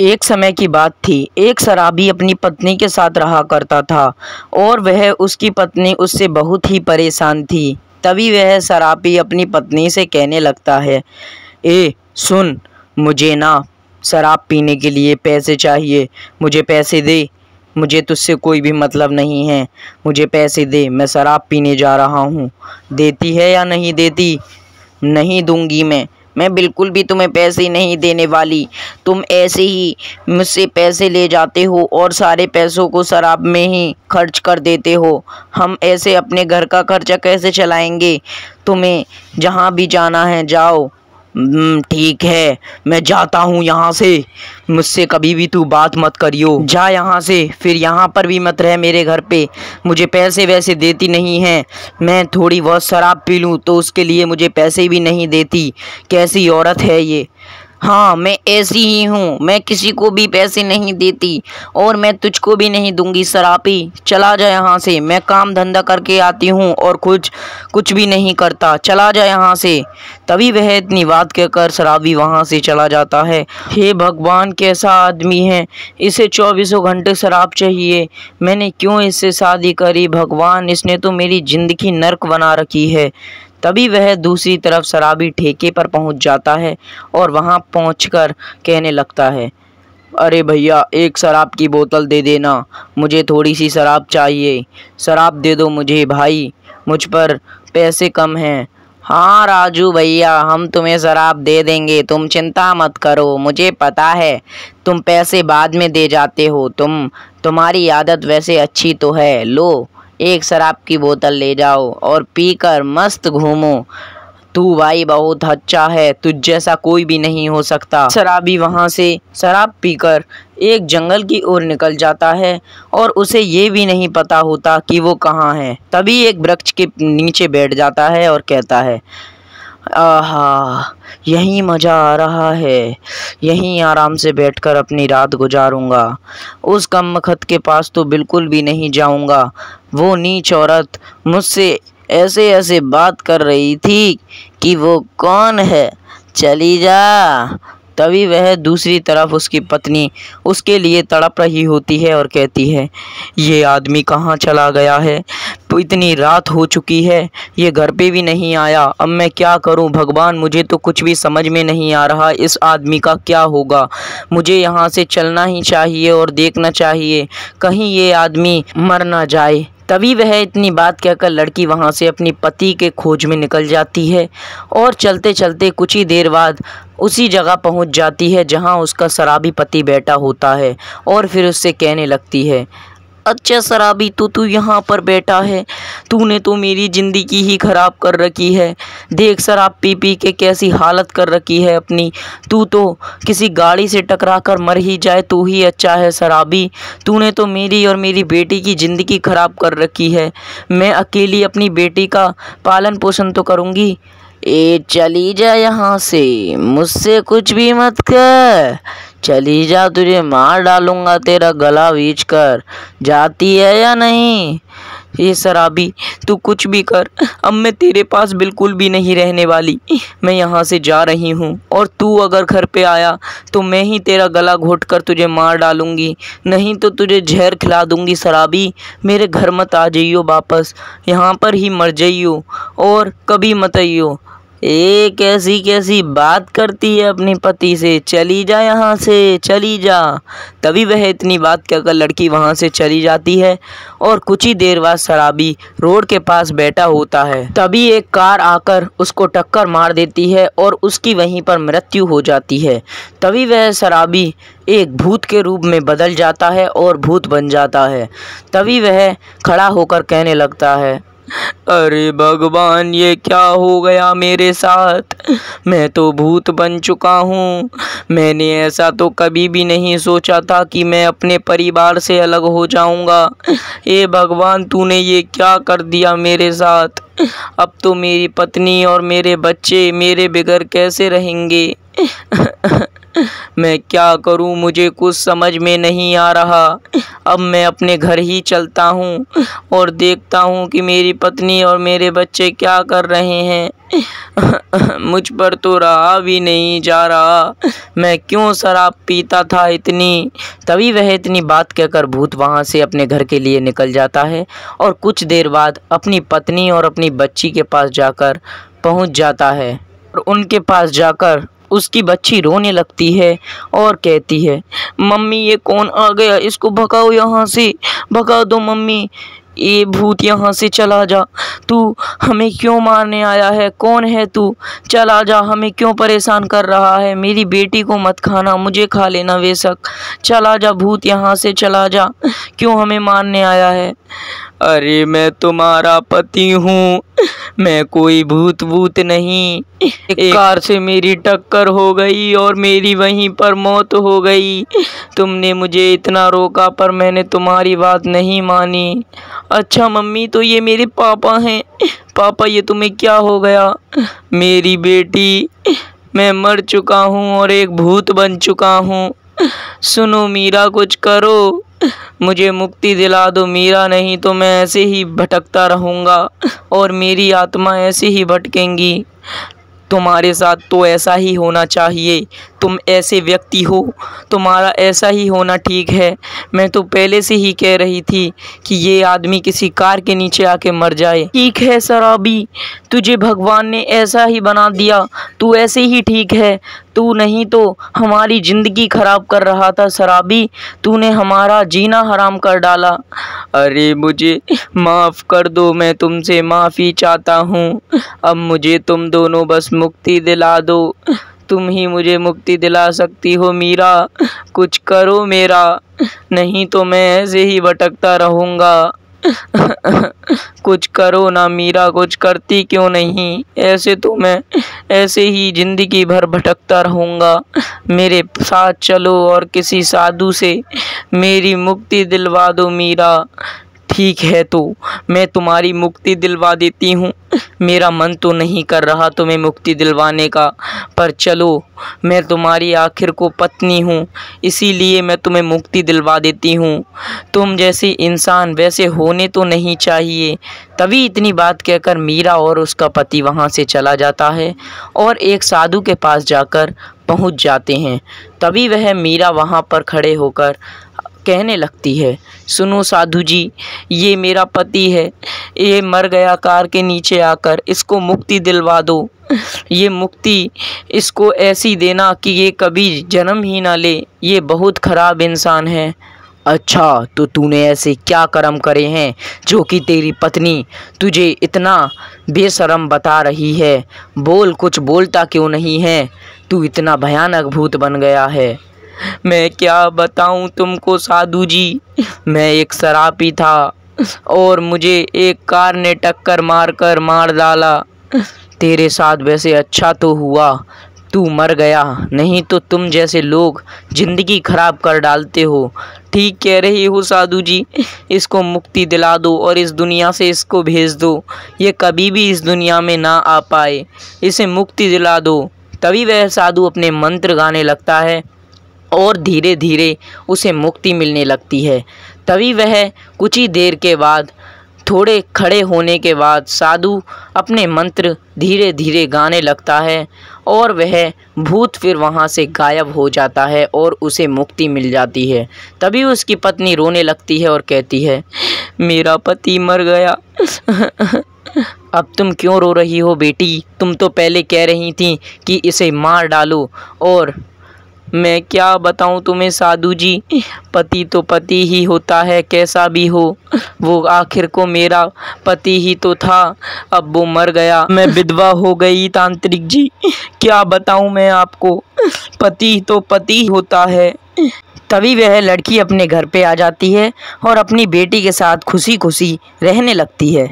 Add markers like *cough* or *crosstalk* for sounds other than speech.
एक समय की बात थी एक शराबी अपनी पत्नी के साथ रहा करता था और वह उसकी पत्नी उससे बहुत ही परेशान थी तभी वह शराबी अपनी पत्नी से कहने लगता है ए सुन मुझे ना शराब पीने के लिए पैसे चाहिए मुझे पैसे दे मुझे तुझसे कोई भी मतलब नहीं है मुझे पैसे दे मैं शराब पीने जा रहा हूँ देती है या नहीं देती नहीं दूंगी मैं मैं बिल्कुल भी तुम्हें पैसे नहीं देने वाली तुम ऐसे ही मुझसे पैसे ले जाते हो और सारे पैसों को शराब में ही खर्च कर देते हो हम ऐसे अपने घर का खर्चा कैसे चलाएंगे तुम्हें जहाँ भी जाना है जाओ हम्म, ठीक है मैं जाता हूँ यहाँ से मुझसे कभी भी तू बात मत करियो जा यहाँ से फिर यहाँ पर भी मत रह मेरे घर पे मुझे पैसे वैसे देती नहीं है मैं थोड़ी बहुत शराब पी लूँ तो उसके लिए मुझे पैसे भी नहीं देती कैसी औरत है ये हाँ मैं ऐसी ही हूँ मैं किसी को भी पैसे नहीं देती और मैं तुझको भी नहीं दूंगी शराबी चला जा यहाँ से मैं काम धंधा करके आती हूँ और कुछ कुछ भी नहीं करता चला जा यहाँ से तभी वह इतनी बात कहकर शराबी वहाँ से चला जाता है हे भगवान कैसा आदमी है इसे चौबीसों घंटे शराब चाहिए मैंने क्यों इससे शादी करी भगवान इसने तो मेरी ज़िंदगी नर्क बना रखी है तभी वह दूसरी तरफ शराबी ठेके पर पहुंच जाता है और वहां पहुंचकर कहने लगता है अरे भैया एक शराब की बोतल दे देना मुझे थोड़ी सी शराब चाहिए शराब दे दो मुझे भाई मुझ पर पैसे कम हैं हाँ राजू भैया हम तुम्हें शराब दे देंगे तुम चिंता मत करो मुझे पता है तुम पैसे बाद में दे जाते हो तुम तुम्हारी आदत वैसे अच्छी तो है लो एक शराब की बोतल ले जाओ और पीकर मस्त घूमो तू भाई बहुत अच्छा है तुझ जैसा कोई भी नहीं हो सकता शराबी वहाँ से शराब पीकर एक जंगल की ओर निकल जाता है और उसे ये भी नहीं पता होता कि वो कहाँ है तभी एक वृक्ष के नीचे बैठ जाता है और कहता है आहा यही मज़ा आ रहा है यहीं आराम से बैठकर अपनी रात गुजारूंगा उस कम खत के पास तो बिल्कुल भी नहीं जाऊंगा वो नीच औरत मुझसे ऐसे ऐसे बात कर रही थी कि वो कौन है चली जा तभी वह दूसरी तरफ उसकी पत्नी उसके लिए तड़प रही होती है और कहती है ये आदमी कहाँ चला गया है तो इतनी रात हो चुकी है ये घर पे भी नहीं आया अब मैं क्या करूं भगवान मुझे तो कुछ भी समझ में नहीं आ रहा इस आदमी का क्या होगा मुझे यहाँ से चलना ही चाहिए और देखना चाहिए कहीं ये आदमी मर ना जाए तभी वह इतनी बात कहकर लड़की वहाँ से अपने पति के खोज में निकल जाती है और चलते चलते कुछ ही देर बाद उसी जगह पहुँच जाती है जहाँ उसका शराबी पति बैठा होता है और फिर उससे कहने लगती है अच्छा शराबी तो तू यहाँ पर बैठा है तूने तो मेरी ज़िंदगी ही ख़राब कर रखी है देख सर आप पी पी के कैसी हालत कर रखी है अपनी तू तो किसी गाड़ी से टकरा कर मर ही जाए तो ही अच्छा है शराबी तूने तो मेरी और मेरी बेटी की ज़िंदगी ख़राब कर रखी है मैं अकेली अपनी बेटी का पालन पोषण तो करूँगी ए चली जा यहाँ से मुझसे कुछ भी मत कर चली जा तुझे मार डालूँगा तेरा गला बीच कर जाती है या नहीं ये शराबी तू कुछ भी कर अब मैं तेरे पास बिल्कुल भी नहीं रहने वाली मैं यहाँ से जा रही हूँ और तू अगर घर पे आया तो मैं ही तेरा गला घोट कर तुझे मार डालूँगी नहीं तो तुझे जहर खिला दूँगी शराबी मेरे घर मत आ जाइयो वापस यहाँ पर ही मर जाइयो और कभी मत आइयो ए कैसी कैसी बात करती है अपने पति से चली जा यहाँ से चली जा तभी वह इतनी बात कहकर लड़की वहाँ से चली जाती है और कुछ ही देर बाद शराबी रोड के पास बैठा होता है तभी एक कार आकर उसको टक्कर मार देती है और उसकी वहीं पर मृत्यु हो जाती है तभी वह शराबी एक भूत के रूप में बदल जाता है और भूत बन जाता है तभी वह खड़ा होकर कहने लगता है अरे भगवान ये क्या हो गया मेरे साथ मैं तो भूत बन चुका हूँ मैंने ऐसा तो कभी भी नहीं सोचा था कि मैं अपने परिवार से अलग हो जाऊँगा ए भगवान तूने ये क्या कर दिया मेरे साथ अब तो मेरी पत्नी और मेरे बच्चे मेरे बगैर कैसे रहेंगे मैं क्या करूं मुझे कुछ समझ में नहीं आ रहा अब मैं अपने घर ही चलता हूं और देखता हूं कि मेरी पत्नी और मेरे बच्चे क्या कर रहे हैं मुझ पर तो रहा भी नहीं जा रहा मैं क्यों शराब पीता था इतनी तभी वह इतनी बात कहकर भूत वहाँ से अपने घर के लिए निकल जाता है और कुछ देर बाद अपनी पत्नी और अपनी बच्ची के पास जाकर पहुँच जाता है और उनके पास जाकर उसकी बच्ची रोने लगती है और कहती है मम्मी ये कौन आ गया इसको भगाओ यहाँ से भगा दो मम्मी ये भूत यहाँ से चला जा तू हमें क्यों मारने आया है कौन है तू चला जा हमें क्यों परेशान कर रहा है मेरी बेटी को मत खाना मुझे खा लेना बेशक चला जा भूत यहाँ से चला जा क्यों हमें मारने आया है अरे मैं तुम्हारा पति हूँ मैं कोई भूत भूत नहीं एक कार से मेरी टक्कर हो गई और मेरी वहीं पर मौत हो गई तुमने मुझे इतना रोका पर मैंने तुम्हारी बात नहीं मानी अच्छा मम्मी तो ये मेरे पापा हैं पापा ये तुम्हें क्या हो गया मेरी बेटी मैं मर चुका हूँ और एक भूत बन चुका हूँ सुनो मीरा कुछ करो मुझे मुक्ति दिला दो मीरा नहीं तो मैं ऐसे ही भटकता रहूँगा और मेरी आत्मा ऐसे ही भटकेंगी तुम्हारे साथ तो ऐसा ही होना चाहिए तुम ऐसे व्यक्ति हो तुम्हारा ऐसा ही होना ठीक है मैं तो पहले से ही कह रही थी कि ये आदमी किसी कार के नीचे आके मर जाए ठीक है शराबी तुझे भगवान ने ऐसा ही बना दिया तू ऐसे ही ठीक है तू नहीं तो हमारी ज़िंदगी ख़राब कर रहा था शराबी तूने हमारा जीना हराम कर डाला अरे मुझे माफ़ कर दो मैं तुमसे माफ़ी चाहता हूँ अब मुझे तुम दोनों बस मुक्ति दिला दो तुम ही मुझे मुक्ति दिला सकती हो मीरा कुछ करो मेरा नहीं तो मैं ऐसे ही भटकता रहूँगा कुछ करो ना मीरा कुछ करती क्यों नहीं ऐसे तो मैं ऐसे ही ज़िंदगी भर भटकता रहूँगा मेरे साथ चलो और किसी साधु से मेरी मुक्ति दिलवा दो मीरा ठीक है तो मैं तुम्हारी मुक्ति दिलवा देती हूँ मेरा मन तो नहीं कर रहा तुम्हें मुक्ति दिलवाने का पर चलो मैं तुम्हारी आखिर को पत्नी हूँ इसीलिए मैं तुम्हें मुक्ति दिलवा देती हूँ तुम जैसे इंसान वैसे होने तो नहीं चाहिए तभी इतनी बात कहकर मीरा और उसका पति वहाँ से चला जाता है और एक साधु के पास जाकर पहुँच जाते हैं तभी वह मीरा वहाँ पर खड़े होकर कहने लगती है सुनो साधु जी ये मेरा पति है ये मर गया कार के नीचे आकर इसको मुक्ति दिलवा दो ये मुक्ति इसको ऐसी देना कि ये कभी जन्म ही ना ले ये बहुत ख़राब इंसान है अच्छा तो तूने ऐसे क्या कर्म करे हैं जो कि तेरी पत्नी तुझे इतना बेशरम बता रही है बोल कुछ बोलता क्यों नहीं है तू इतना भयानक भूत बन गया है मैं क्या बताऊं तुमको साधु जी मैं एक शराबी था और मुझे एक कार ने टक्कर मार कर मार डाला तेरे साथ वैसे अच्छा तो हुआ तू मर गया नहीं तो तुम जैसे लोग जिंदगी खराब कर डालते हो ठीक कह रही हो साधु जी इसको मुक्ति दिला दो और इस दुनिया से इसको भेज दो ये कभी भी इस दुनिया में ना आ पाए इसे मुक्ति दिला दो तभी वह साधु अपने मंत्र गाने लगता है और धीरे धीरे उसे मुक्ति मिलने लगती है तभी वह कुछ ही देर के बाद थोड़े खड़े होने के बाद साधु अपने मंत्र धीरे धीरे गाने लगता है और वह भूत फिर वहाँ से गायब हो जाता है और उसे मुक्ति मिल जाती है तभी उसकी पत्नी रोने लगती है और कहती है मेरा पति मर गया *laughs* अब तुम क्यों रो रही हो बेटी तुम तो पहले कह रही थी कि इसे मार डालो और मैं क्या बताऊं तुम्हें साधु जी पति तो पति ही होता है कैसा भी हो वो आखिर को मेरा पति ही तो था अब वो मर गया मैं विधवा हो गई तांत्रिक जी क्या बताऊं मैं आपको पति तो पति होता है तभी वह लड़की अपने घर पे आ जाती है और अपनी बेटी के साथ खुशी खुशी रहने लगती है